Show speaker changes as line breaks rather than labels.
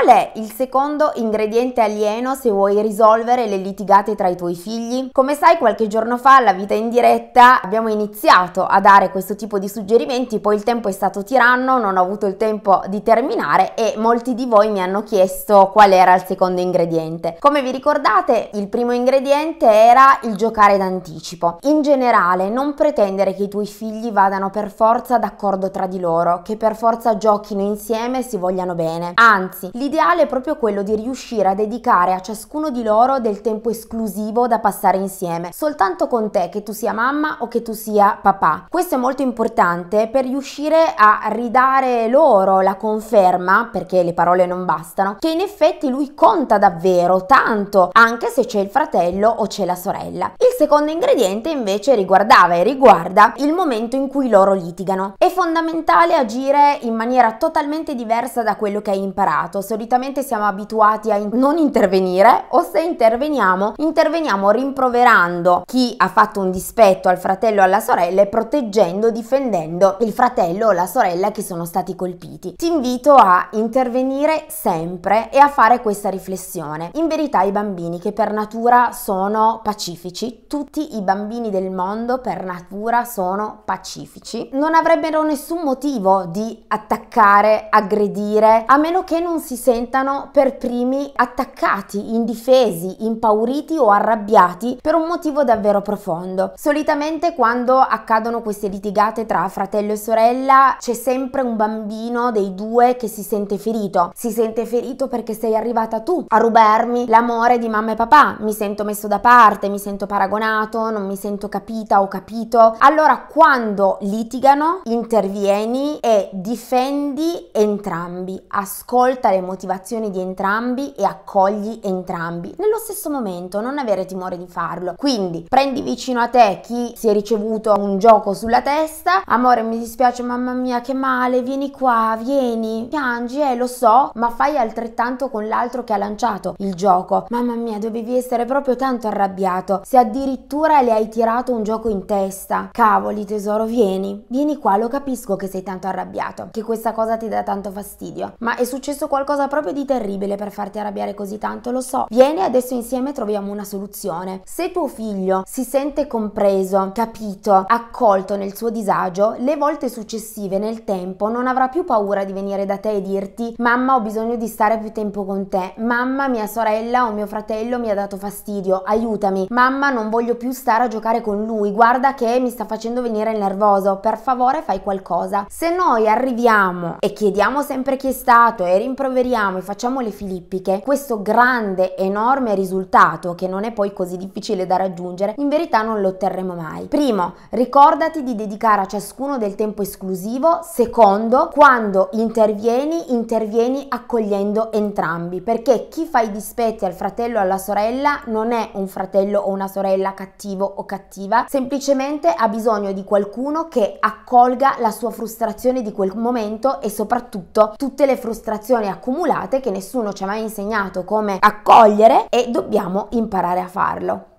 Qual è il secondo ingrediente alieno se vuoi risolvere le litigate tra i tuoi figli? Come sai, qualche giorno fa alla vita in diretta abbiamo iniziato a dare questo tipo di suggerimenti, poi il tempo è stato tiranno, non ho avuto il tempo di terminare e molti di voi mi hanno chiesto qual era il secondo ingrediente. Come vi ricordate, il primo ingrediente era il giocare d'anticipo. In generale, non pretendere che i tuoi figli vadano per forza d'accordo tra di loro, che per forza giochino insieme e si vogliano bene. Anzi, li L'ideale è proprio quello di riuscire a dedicare a ciascuno di loro del tempo esclusivo da passare insieme, soltanto con te, che tu sia mamma o che tu sia papà. Questo è molto importante per riuscire a ridare loro la conferma, perché le parole non bastano, che in effetti lui conta davvero tanto, anche se c'è il fratello o c'è la sorella. Il secondo ingrediente invece riguardava e riguarda il momento in cui loro litigano. È fondamentale agire in maniera totalmente diversa da quello che hai imparato. Solitamente siamo abituati a in non intervenire o se interveniamo, interveniamo rimproverando chi ha fatto un dispetto al fratello o alla sorella e proteggendo, difendendo il fratello o la sorella che sono stati colpiti. Ti invito a intervenire sempre e a fare questa riflessione. In verità i bambini che per natura sono pacifici, tutti i bambini del mondo per natura sono pacifici, non avrebbero nessun motivo di attaccare, aggredire, a meno che non si sentano per primi attaccati, indifesi, impauriti o arrabbiati per un motivo davvero profondo. Solitamente quando accadono queste litigate tra fratello e sorella c'è sempre un bambino dei due che si sente ferito, si sente ferito perché sei arrivata tu a rubarmi l'amore di mamma e papà, mi sento messo da parte, mi sento paragonato abbonato, non mi sento capita o capito. Allora quando litigano intervieni e difendi entrambi, ascolta le motivazioni di entrambi e accogli entrambi. Nello stesso momento non avere timore di farlo. Quindi prendi vicino a te chi si è ricevuto un gioco sulla testa, amore mi dispiace mamma mia che male, vieni qua, vieni, piangi, eh lo so, ma fai altrettanto con l'altro che ha lanciato il gioco. Mamma mia dovevi essere proprio tanto arrabbiato, se addirittura addirittura le hai tirato un gioco in testa. Cavoli tesoro, vieni, vieni qua, lo capisco che sei tanto arrabbiato, che questa cosa ti dà tanto fastidio, ma è successo qualcosa proprio di terribile per farti arrabbiare così tanto, lo so. Vieni adesso insieme troviamo una soluzione. Se tuo figlio si sente compreso, capito, accolto nel suo disagio, le volte successive nel tempo non avrà più paura di venire da te e dirti mamma ho bisogno di stare più tempo con te, mamma mia sorella o mio fratello mi ha dato fastidio, aiutami, mamma non voglio voglio più stare a giocare con lui, guarda che mi sta facendo venire il nervoso, per favore fai qualcosa. Se noi arriviamo e chiediamo sempre chi è stato e rimproveriamo e facciamo le filippiche, questo grande, enorme risultato, che non è poi così difficile da raggiungere, in verità non lo otterremo mai. Primo, ricordati di dedicare a ciascuno del tempo esclusivo. Secondo, quando intervieni, intervieni accogliendo entrambi, perché chi fa i dispetti al fratello o alla sorella non è un fratello o una sorella bella, cattivo o cattiva, semplicemente ha bisogno di qualcuno che accolga la sua frustrazione di quel momento e soprattutto tutte le frustrazioni accumulate che nessuno ci ha mai insegnato come accogliere e dobbiamo imparare a farlo.